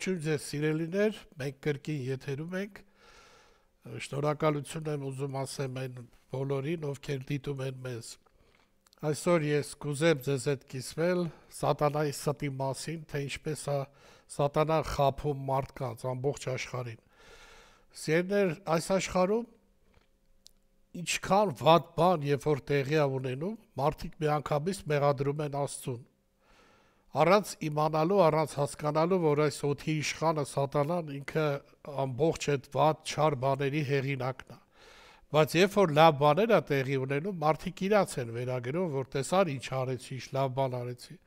Ողջույն ձեզ սիրելիներ, մենք կրկին եթերում ենք։ Շնորհակալություն եմ ուզում ասեմ այն բոլորին, ովքեր դիտում են մեզ։ Այսօր ես կուզեմ ձեզ հետ կիսվել սատանայի ստի մասին, թե ինչպես է սատանան խափում մարդկանց ամբողջ աշխարհին։ Սիրներ, այս աշխարհում ինչքան ված բան, երբ որ տեղի է ունենում, մարդիկ միանգամից մեղադրում են Աստծուն առանց իմանալու, առանց հասկանալու, որ այս օթի իշխանը սատանան ինքը ամբողջ այդ ված չար բաների հեղինակն է։ Բայց երբ որ լավ բաներ է տեղի ունենում, մարդիկ իրաց են վերագրում, որ տեսար ինչ արեցի, ինչ լավ բան արեցի։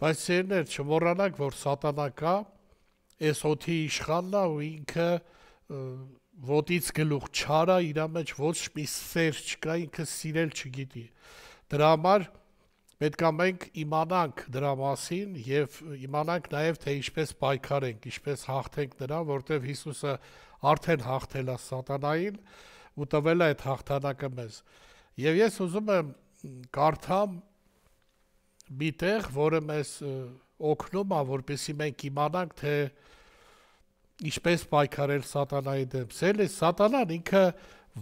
Բայց սերներ, չմոռանանք, որ սատանան կա, այս օթի իշխանն է ու ինքը ոտից գլուխ չարա, իր մեջ ոչ մի սեր չկա, ինքը սիրել չգիտի։ Դրա համար պետք է մենք իմանանք դրա մասին եւ իմանանք նաեւ թե ինչպես պայքարենք, ինչպես հաղթենք դրա, որտեղ Հիսուսը արդեն հաղթել է սատանային ու տվել է այդ հաղթանակը մեզ։ Եվ ես ուզում եմ կարդամ մի տեղ, որը մեզ օգնում է, որպեսզի մենք իմանանք, թե ինչպես պայքարել սատանայի դեմ։ Սել է սատանան ինքը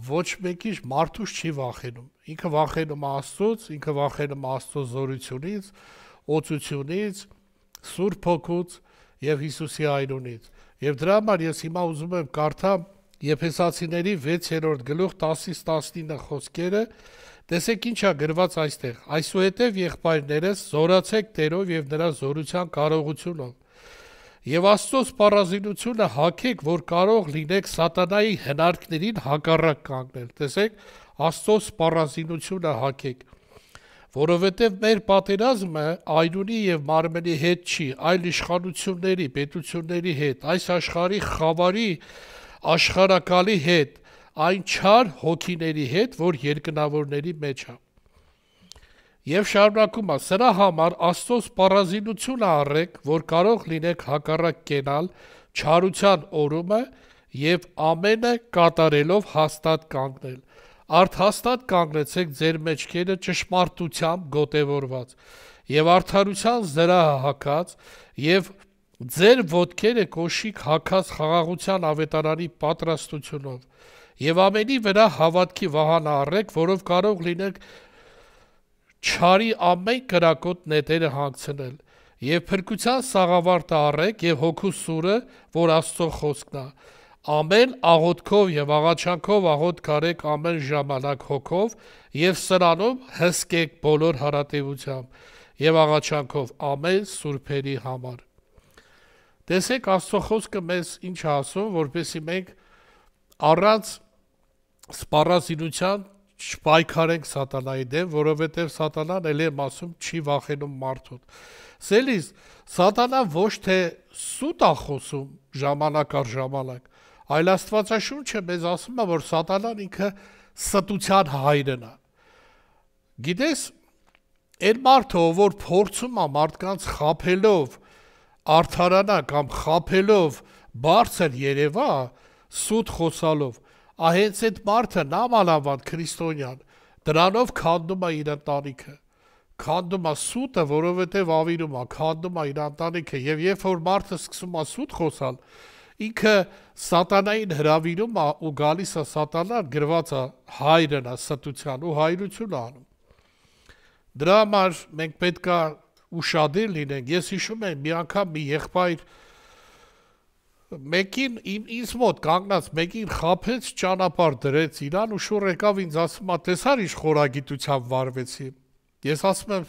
ոչ մեկի մարդուս չի վախենում։ Ինքը վախենում Աստծոց, ինքը վախենում Աստծո զորությունից, օծությունից, Սուրբ Հոգուց եւ Հիսուսի այրունից։ Եվ դրա համար ես հիմա ուզում եմ կարդամ Եփեսացիների 6-րդ գլուխ 10-ից 19 խոսքերը, Տեսեք ինչա գրված այստեղ։ Այսուհետև եղբայրներս զորացեք Տերով եւ նրա զորության կարողությունով, Եվ Աստծո սպառազինությունը հակեք, որ կարող լինեք սատանայի հնարքներին հակառակ կանգնել։ Տեսեք, Աստծո սպառազինությունը հակեք, որովհետև մեր պատերազմը այդունի եւ մարմնի հետ չի, այլ իշխանությունների, պետությունների հետ, այս աշխարհի խավարի աշխարակալի հետ, այն չար հոգիների հետ, որ երկնավորների մեջ է եւ շարունակում է սրա համար աստծո սպառազինությունը առեք որ կարող լինեք հակառակ կենալ չարության օրումը եւ ամենը կատարելով հաստատ կանգնել արդ հաստատ կանգնեցեք ձեր մեջքերը ճշմարտությամբ գոտեորված եւ արդարության զրահը հակած եւ ձեր ոտքերը կոշիկ հակած խաղաղության ավետարանի պատրաստությունով եւ ամենի վրա հավատքի վահան առեք, որով կարող լինեք չարի ամեն կրակոտ նետերը հանգցնել եւ փրկության սաղավարտը առեք եւ հոգու սուրը, որ Աստծո խոսքն է։ Ամեն աղոթքով եւ աղաչանքով աղոթ կարեք ամեն ժամանակ հոգով եւ սրանով հսկեք բոլոր հարատեվությամբ եւ աղաչանքով ամեն սուրբերի համար։ Տեսեք Աստծո խոսքը մեզ ինչ ասում, որովհետեւ մենք առած սպառազինության չպայքարենք սատանայի դեմ, որովհետև սատանան էլ եմ ասում չի վախենում մարդուն։ Սելիս սատանան ոչ թե սուտ է խոսում ժամանակ առ ժամանակ, այլ Աստվածաշունչը մեզ ասում է, որ սատանան ինքը ստության հայրն է։ Գիտես, այն մարդը, որ փորձում է մարդկանց խափելով արթարանա կամ խափելով բարձր երևա, սուտ խոսալով, Ահենց այդ մարդը նամ անավան քրիստոնյան դրանով քանդում է իր ընտանիքը։ Քանդում է սուտը, որովհետև ավիրում է, քանդում է իր ընտանիքը եւ երբ որ մարդը սկսում է սուտ խոսալ, ինքը սատանային հրավիրում է ու գալիս է սատանան գրված է հայրն է ստության ու հայրություն անում։ Դրա համար մենք պետք է ուշադիր լինենք։ Ես հիշում եմ մի անգամ մի եղբայր մեկին ինձ մոտ կանգնած մեկին խափեց ճանապարհ դրեց իրան ու շուռ եկավ ինձ ասում է տեսար ինչ խորագիտությամբ վարվեցի ես ասում եմ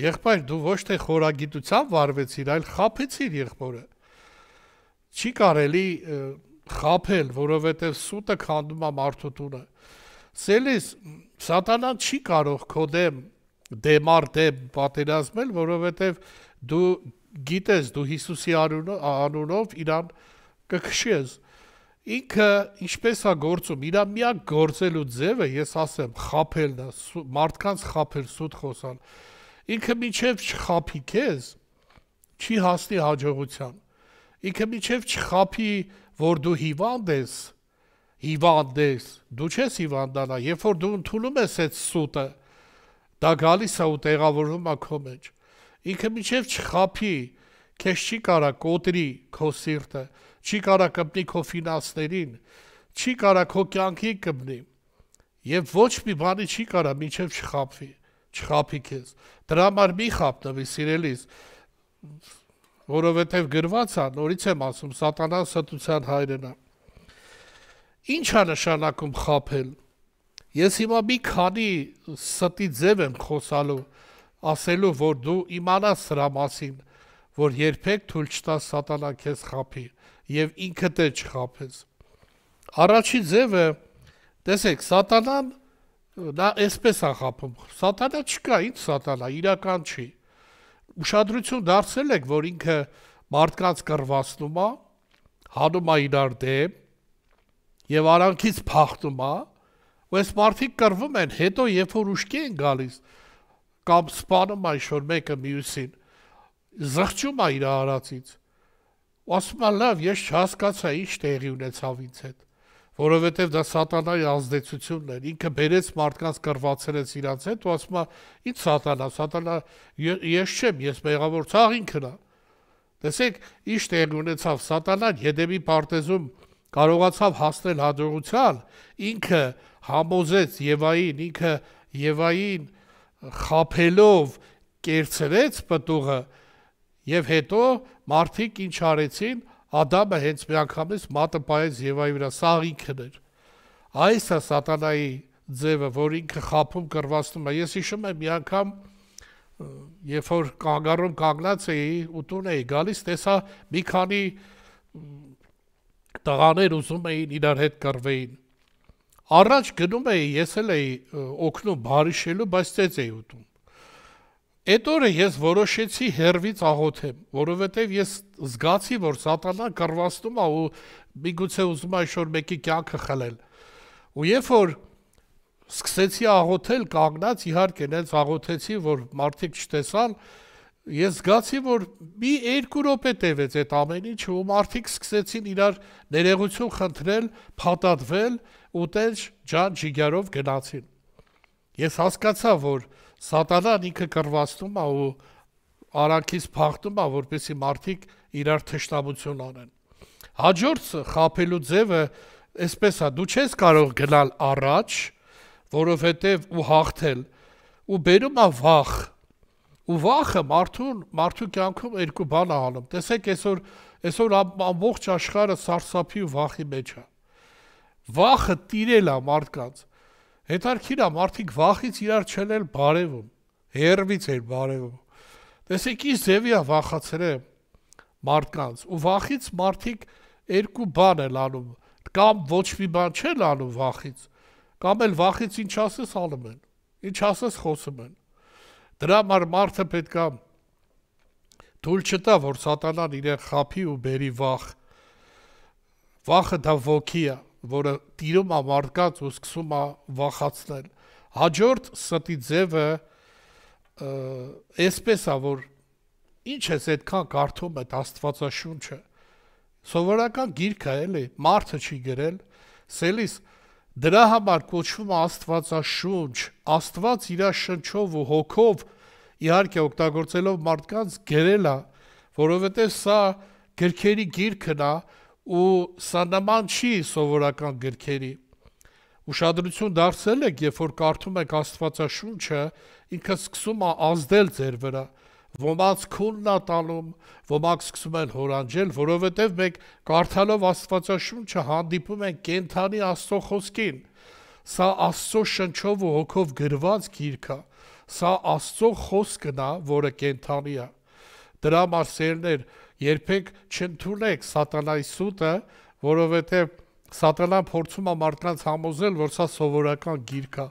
եղբայր դու ոչ թե խորագիտությամբ վարվեցիր այլ խափեցիր եղբորը չի կարելի խափել որովհետև սուտը քանդում է մարդու տունը սելիս սատանան չի կարող քո դեմ դեմար դեմ պատերազմել որովհետև դու գիտես դու Հիսուսի անունով, անունով իրան կքշես։ Ինքը ինչպես է գործում, իր միակ գործելու ձևը, ես ասեմ, խափելն է, մարդկանց խափել, սուտ խոսալ։ Ինքը միչև չխափի քեզ, չի հասնի հաջողության։ Ինքը միչև չխափի, որ դու հիվանդ ես, հիվանդ ես, դու չես հիվանդանա, երբ որ դու ընդունում ես այդ սուտը, դա գալիս է ու տեղավորվում է քո մեջ ինքը միջև չխափի, քեզ չի կարա կոտրի քո սիրտը, չի կարա կպնի քո ֆինանսներին, չի կարա քո կյանքի կպնի։ Եվ ոչ մի բանի չի կարա միջև չխափվի, չխափի քեզ։ Դրա համար մի խափնվի, սիրելիս, որովհետև գրված է, նորից եմ ասում, սատանան ստության հայրն է։ Ինչ է նշանակում խափել։ Ես հիմա մի քանի ստի ձև եմ խոսալու, ասելու, որ դու իմանաս սրա մասին, որ երբեք թույլ չտաս սատանան քեզ խափի եւ ինքդ էլ չխափես։ Առաջի ձևը տեսեք, սատանան նա էսպես է խափում։ Սատանա չկա, ինձ սատանա իրական չի։ Ուշադրություն դարձրել եք, որ ինքը մարդկանց կռվացնում է, հանում է իրար դեմ եւ արանքից փախտում է, ու այս մարդիկ կռվում են, հետո երբ որ ուշքի են գալիս, կամ սպանում այսօր մեկը մյուսին, զղջում է իր արածից, ասում է լավ, ես չհասկացա ինչ տեղի ունեցավ ինձ հետ, որովհետև դա սատանայի ազդեցությունն էր, ինքը բերեց մարդկանց կրվածրեց իրանց հետ ու ասում է ինչ սատանա, սատանա ես չեմ, ես մեղավոր ցաղ ինքն է։ Տեսեք, ինչ տեղի ունեցավ սատանան յետևի պարտեզում կարողացավ հասնել հաջողության, ինքը համոզեց Եվային, ինքը Եվային, եվային խափելով կերցրեց պտուղը եւ հետո մարդիկ ինչ արեցին Ադամը հենց միանգամից մատը պայեց Եվայի վրա սա ինքն էր այս է սատանայի ձևը որ ինքը խափում կրվածնում է ես հիշում եմ մի անգամ երբ որ կանգառում կանգնած էի ու տուն էի գալիս տեսա մի քանի տղաներ ուզում էին իրար հետ կռվեին Առաջ գնում էի, ես էլ էի օկնում բարիշելու, բայց ծեծ էի ուտում։ Այդ օրը ես որոշեցի հերվից աղոթեմ, որովհետև ես զգացի, որ սատանան կռվացնում է ու միգուցե ուզում է այսօր մեկի կյանքը խլել։ Ու երբ որ սկսեցի աղոթել կանգնած, իհարկե նենց աղոթեցի, որ մարդիկ չտեսան, ես զգացի, որ մի երկու րոպե տևեց այդ ամեն ինչը ու մարդիկ սկսեցին իրար ներեղություն խնդրել, փաթաթվել, ուտել ջան ջիգարով գնացին։ Ես հասկացա, որ սատանան ինքը կռվածնում է ու արանքից փախտում է, որպեսի մարդիկ իրար թշնամություն անեն։ Հաջորդը խափելու ձևը այսպես է, դու չես կարող գնալ առաջ, որովհետև ու հաղթել ու բերում է վախ։ Ու վախը մարդուն, մարդու կյանքում երկու բան է անում։ Տեսեք, այսօր այսօր ամբողջ աշխարհը սարսափի ու վախի մեջ է վախը տիրել է մարդկանց։ Հետարքին է մարդիկ վախից իրար չեն էլ բարևում, հերվից էլ բարևում։ Տեսեք ինչ ձևի է վախացրել մարդկանց ու վախից մարդիկ երկու բան են անում, կամ ոչ մի բան չեն անում վախից, կամ էլ վախից ինչ ասես անում են, ինչ ասես խոսում են։ Դրա համար մարդը պետք է թույլ չտա, որ սատանան իրեն խափի ու բերի վախ։ Վախը դա ոգի է, որը տիրում է մարդկանց ու սկսում է վախացնել։ Հաջորդ ստի ձևը այսպես է, որ ինչ ես այդքան կարդում այդ Աստվածաշունչը։ Սովորական գիրք է, էլի, մարդը չի գրել, սելիս դրա համար կոչվում է Աստվածաշունչ։ Աստված իր շնչով ու հոգով իհարկե օգտագործելով մարդկանց գրել է, որովհետև սա գրքերի գիրքն է, գիրք ու սա նման չի սովորական գրքերի։ Ուշադրություն դարձրել եք, երբ որ կարդում եք Աստվածաշունչը, ինքը սկսում է ազդել ձեր վրա։ Ոմանց քունն է տալում, ոմանք սկսում են հորանջել, որովհետև մենք կարդալով Աստվածաշունչը հանդիպում ենք կենթանի Աստծո խոսքին։ Սա Աստծո շնչով ու հոգով գրված գիրք է։ Սա Աստծո խոսքն է, որը կենթանի է։ Դրա մասերներ երբեք չընդունեք սատանայի սուտը, որովհետև սատանան փորձում է մարդկանց համոզել, որ սա սովորական գիրք է,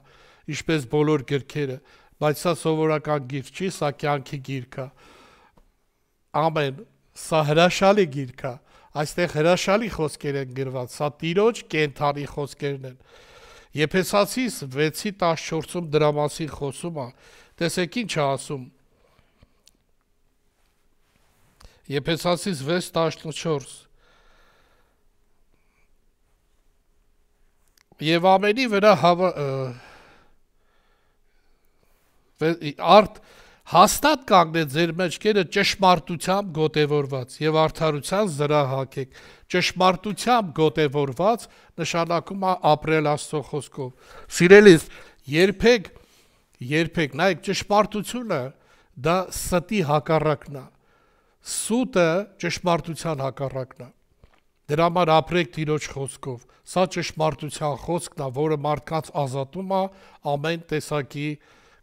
ինչպես բոլոր գրքերը, բայց սա սովորական գիրք չի, սա կյանքի գիրք է։ Ամեն, սա հրաշալի գիրք է։ Այստեղ հրաշալի խոսքեր են գրված, սա տիրոջ կենթանի խոսքերն են։ Եփեսացիս 6-ի 14-ում դրա մասին խոսում է։ Տեսեք ինչ է ասում Եփեսացիս 6:14 Եվ ամենի վրա հավա, արդ հաստատ կանգնե ձեր մեջքերը ճշմարտությամբ գոտևորված եւ արդարության զրահակեք։ Ճշմարտությամբ գոտևորված նշանակում է ապրել Աստծո խոսքով։ Սիրելիս, երբեք երբեք նայեք ճշմարտությունը դա ստի հակառակն է սուտը ճշմարտության հակառակն է։ Դրա համար ապրեք Տիրոջ խոսքով։ Սա ճշմարտության խոսքն է, որը մարդկանց ազատում է ամեն տեսակի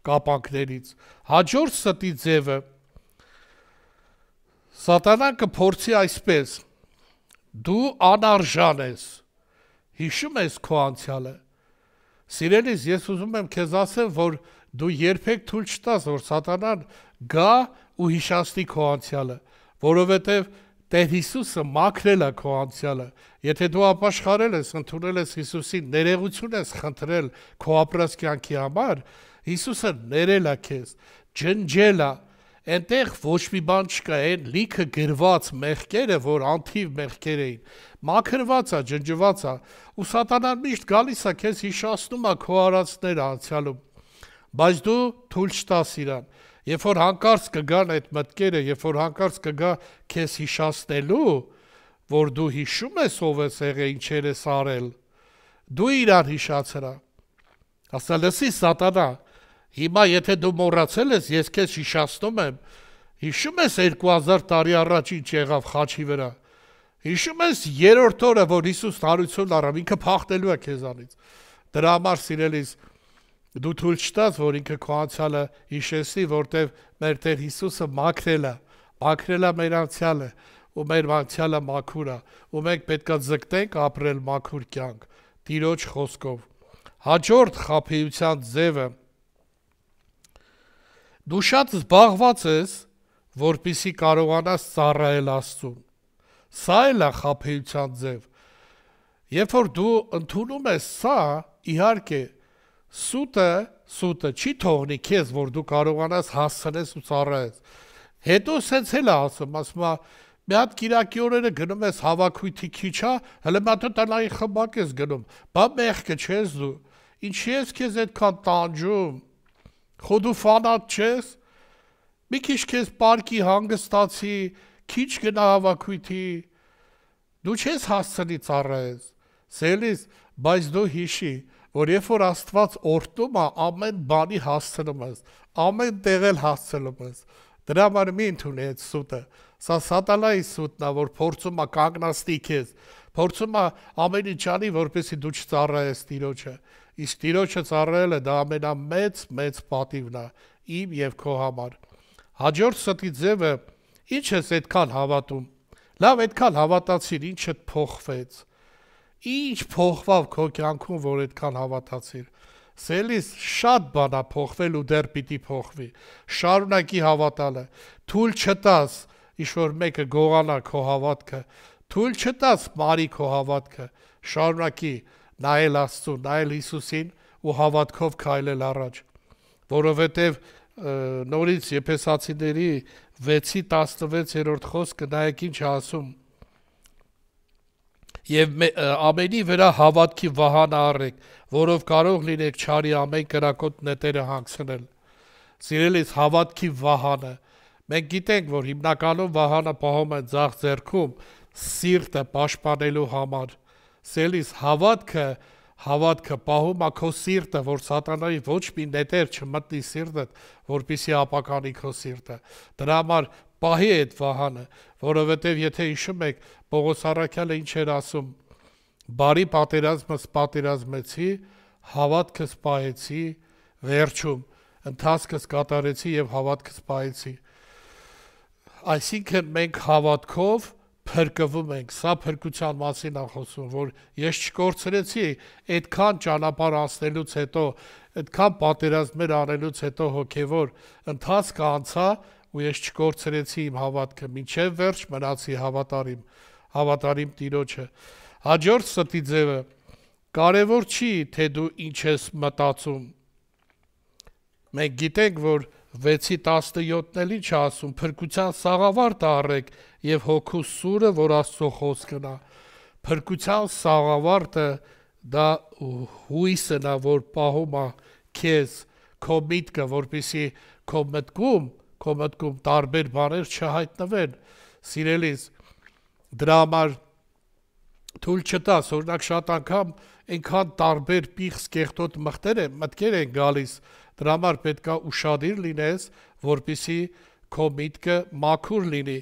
կապանքներից։ Հաջորդ ստի ձևը Սատանան կփորձի այսպես. դու անարժան ես։ Հիշում ես քո անցյալը։ Սիրելիս, ես ուզում եմ քեզ ասեմ, որ դու երբեք թույլ չտաս, որ Սատանան գա ու հիշացնի քո անցյալը, որովհետև Տեր Հիսուսը մաքրել է քո անցյալը։ Եթե դու ապաշխարել ես, ընդունել ես Հիսուսին, ներողություն ես խնդրել քո ապրած կյանքի համար, Հիսուսը ներել է քեզ, ջնջել է, Այնտեղ ոչ մի բան չկա, այն լիքը գրված մեղքերը, որ անթիվ մեղքեր էին, մաքրված է, ջնջված է, ու սատանան միշտ գալիս է քեզ հիշացնում է քո արածները անցյալում։ Բայց դու թույլ չտաս իրան։ Երբ որ հանկարծ կգան այդ մտքերը, երբ որ հանկարծ կգա քեզ հիշացնելու, որ դու հիշում ես ով ես եղել, ինչեր ես արել, դու իրար հիշացրա։ Ասա լսի սատանա, հիմա եթե դու մոռացել ես, ես քեզ հիշացնում եմ։ Հիշում ես 2000 տարի առաջ ինչ եղավ խաչի վրա։ Հիշում ես երրորդ օրը, որ Հիսուսն հարություն առավ, ինքը փախտելու է քեզանից։ Դրա համար սիրելիս դու ցույց տաս, որ ինքը քո անցյալը հիշեցնի, որտեվ մեր Տեր Հիսուսը մաքրել է, մաքրել է մեր անցյալը, ու մեր անցյալը մաքուր է, ու մենք պետքա զգտենք ապրել մաքուր կյանք, Տիրոջ խոսքով։ Հաջորդ խափեության ձևը Դու շատ զբաղված ես, որpիսի կարողանաս ծառայել Աստծուն։ Սա էլ է խափեության ձև։ Երբ որ դու ընդունում ես սա, իհարկե սուտը սուտը չի թողնի քեզ որ դու կարողանաս հասցնես ու ծառայես հետո սենց էլ ասում ասում է մի հատ կիրակի օրերը գնում ես հավաքույթի քիչա հա, հələ մատը տալային խմբակ ես գնում բա մեղքը չես դու ինչի ես քեզ այդքան տանջում խո դու ֆանատ չես մի քիչ քեզ պարկի հանգստացի քիչ գնա հավաքույթի դու չես հասցնի ծառայես սելիս բայց դու հիշի որ երբ որ Աստված օրհնում է, ամեն բանի հասցնում ես, ամեն տեղ էլ հասցնում ես։ Դրա համար մի ընդունի այդ սուտը։ Սա սատանայի սուտն է, որ փորձում է կանգնացնի քեզ, փորձում է ամեն ինչ անի, որպեսզի դու չծառայես Տիրոջը։ Իսկ Տիրոջը ծառայելը դա ամենամեծ մեծ պատիվն է իմ եւ քո համար։ Հաջորդ ստի ձևը ի՞նչ ես այդքան հավատում։ Լավ, այդքան հավատացիր, ինչը փոխվեց։ այդ ինչ փոխվավ քո կյանքում, որ այդքան հավատացիր։ Սելիս շատ բան է փոխվել ու դեռ պիտի փոխվի։ Շարունակի հավատալը։ Թույլ չտաս ինչ որ մեկը գողանա քո հավատքը։ Թույլ չտաս մարի քո հավատքը։ Շարունակի նայել Աստծուն, նայել Հիսուսին ու հավատքով քայլել առաջ, որովհետև նորից Եփեսացիների 6-ի 16-րդ խոսքը նայեք ինչ ասում է եւ ամենի վրա հավատքի վահան առեք, որով կարող լինեք ճարի ամեն կրակոտ նետերը հանգցնել։ Սիրելիս հավատքի վահանը։ Մենք գիտենք, որ հիմնականում վահանը պահում են ցախ ձեռքում սիրտը պաշտպանելու համար։ Սիրելիս հավատքը հավատքը պահում է քո սիրտը, որ սատանայի ոչ մի նետեր չմտնի սիրտդ, որpիսի ապականի քո սիրտը։ Դրա համար պահի այդ վահանը, որովհետև եթե հիշում եք, Պողոս Արաքյալը ինչ էր ասում. բարի պատերազմս պատերազմեցի, հավատքս պահեցի վերջում, ընթացքս կատարեցի եւ հավատքս պահեցի։ Այսինքն մենք հավատքով փրկվում ենք, սա փրկության մասին է խոսում, որ ես չկործրեցի այդքան ճանապարհ անցնելուց հետո, այդքան պատերազմներ անելուց հետո հոգևոր ընթացքը անցա, ու ես չկործրեցի իմ հավատքը, մինչև վերջ մնացի հավատարիմ, հավատարիմ տիրոչը։ Հաջորդ ստի ձևը, կարևոր չի, թե դու ինչ ես մտացում։ Մենք գիտենք, որ 6-ի 17-ն էլ ինչ ասում, «Փրկության սաղավարտը առեք եւ հոգու սուրը, որ Աստծո խոսքն է»։ Փրկության սաղավարտը դա հույսն է, որ պահում է քեզ, քո միտքը, որբիսի քո մտքում քո մտքում տարբեր բաներ չհայտնվեն, սիրելիս։ Դրա համար թույլ չտաս, օրինակ շատ անգամ այնքան տարբեր պիղս կեղտոտ մղտեր են, մտքեր են գալիս, դրա համար պետքա ուշադիր լինես, որբիսի քո միտքը մաքուր լինի,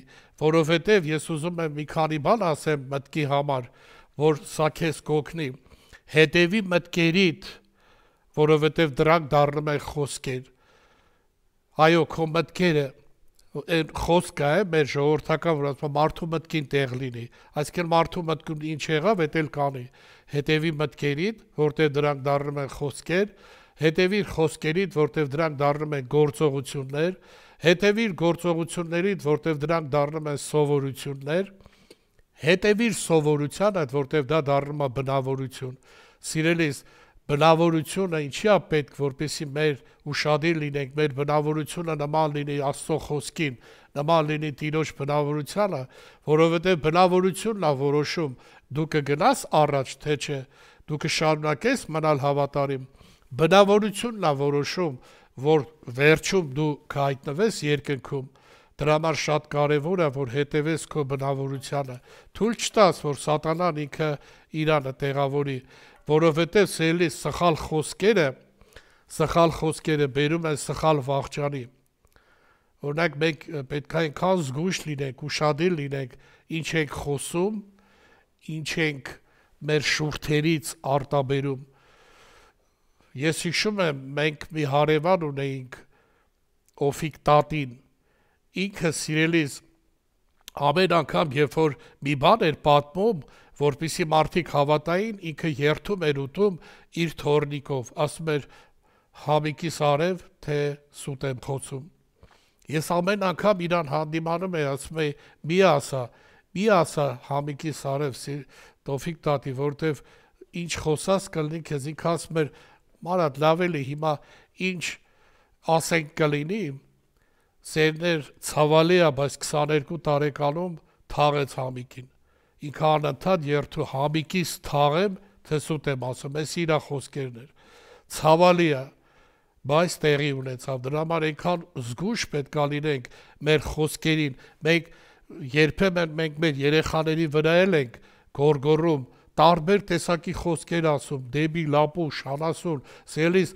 որովհետև ես ուզում եմ մի քանի բան ասեմ մտքի համար, որ սա քեզ կօգնի։ Հետևի մտքերիդ, որովհետև դրանք դառնում են խոսքեր այո քո մտքերը այն խոսքը է մեր ժողովրդական որ ասում մարդու մտքին տեղ լինի այսինքն մարդու մտքում ինչ եղավ դա էլ կանի հետևի մտքերին որտեղ դրանք դառնում են խոսքեր հետևի խոսքերին որտեղ դրանք դառնում են գործողություններ հետևի գործողություններին որտեղ դրանք դառնում են սովորություններ հետևի սովորությանը որտեղ դա դառնում է բնավորություն սիրելիս դա բնավորությունը ինչիա պետք, որպեսի մեր ուշադիր լինենք, մեր բնավորությունը նման լինի աստող խոսքին, նման լինի տիրոջ բնավորությանը, որովհետև բնավորությունն է որոշում, դու կգնաս առաջ, թե չէ, դու կշարունակես մնալ հավատարիմ, բնավորությունն է որոշում, որ վերջում դու կհայտնվես երկնքում, դրա համար շատ կարևոր է, որ հետևես քո բնավորությանը, թույլ չտաս, որ սատանան ինքը իրանը տեղավորի, որովհետև սելի սխալ խոսքերը սխալ խոսքերը բերում են սխալ վաղճանի։ Օրինակ մենք պետք է այնքան զգույշ լինենք, ուրախadir լինենք, ինչ ենք խոսում, ինչ ենք մեր շուրթերից արտաբերում։ Ես հիշում եմ, մենք մի հարևան ունեինք Օֆիկ տատին։ Ինքը սիրելիս ամեն անգամ, երբ որ մի բան էր պատմում, որբիսի մարդիկ հավատային, ինքը երթում էր ուտում իր թորնիկով, ասում էր համիկիս արև, թե սուտ եմ խոցում։ Ես ամեն անգամ իրան հանդիմանում եմ, ասում եմ՝ «Մի ասա, մի ասա համիկիս արև, Տոֆիկ տատի, որտեվ ինչ խոսած կլինի քեզ ինքս մեր մարդ լավ էլի հիմա ինչ ասենք կլինի ծերներ ցավալի է, բայց 22 տարեկանում թաղեց համիկին։ Ինքը անընդհատ երթու համիկիս թաղեմ, թեսուտ եմ ասում, այս իրա խոսքերն էր։ Ցավալի է, բայց տեղի ունեցավ։ Դրա համար այնքան զգուշ պետք է լինենք մեր խոսքերին։ Մենք երբեմն մենք մեր երեխաների վրա էլ ենք գորգորում տարբեր տեսակի խոսքեր ասում, դեպի լապու, շանասուն, սելիս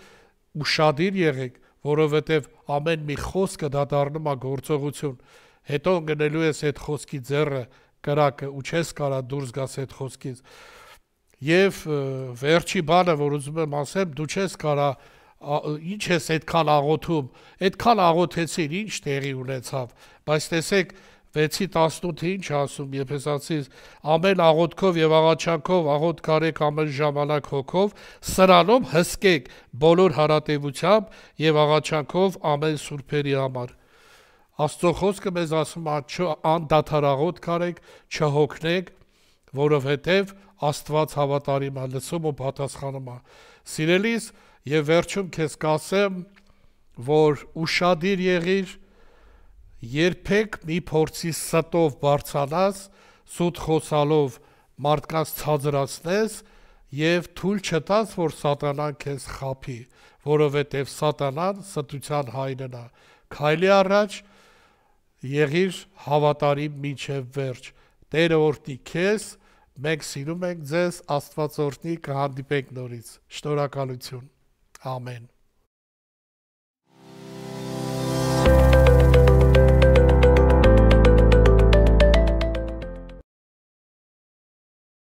ու շադիր եղեք, որովհետև ամեն մի խոսքը դա դառնում է գործողություն։ Հետո ընկնելու ես այդ խոսքի ձեռը, կրակը ու չես կարա դուրս գաս այդ խոսքից։ Եվ վերջի բանը, որ ուզում եմ ասեմ, դու չես կարա ինչ ես այդքան աղոթում, այդքան աղոթեցին, ինչ տեղի ունեցավ, բայց տեսեք, 6-ի 18-ի ինչ ասում Եփեսացիս ամեն աղոթքով եւ աղաչանքով աղոթ կարեք ամեն ժամանակ հոգով սրանով հսկեք բոլոր հարատեվությամբ եւ աղաչանքով ամեն սուրբերի համար Աստծո խոսքը մեզ ասում է անդադար աղոթ կարեք չհոգնեք որովհետեւ Աստված հավատարիմ է լսում ու պատասխանում է Սիրելիս եւ վերջում քեզ կասեմ որ ուշադիր եղիր երբեք մի փորձի ստով բարձանաս, սուտ խոսալով մարդկանց ցածրացնես եւ թույլ չտաս, որ սատանան քեզ խափի, որովհետեւ սատանան ստության հայրն է։ Քայլի առաջ եղիր հավատարիմ մինչև վերջ։ Տերը օրհնի քեզ, մենք սիրում ենք ձեզ, Աստված օրհնի, կհանդիպենք նորից։ Շնորհակալություն։ Ամեն։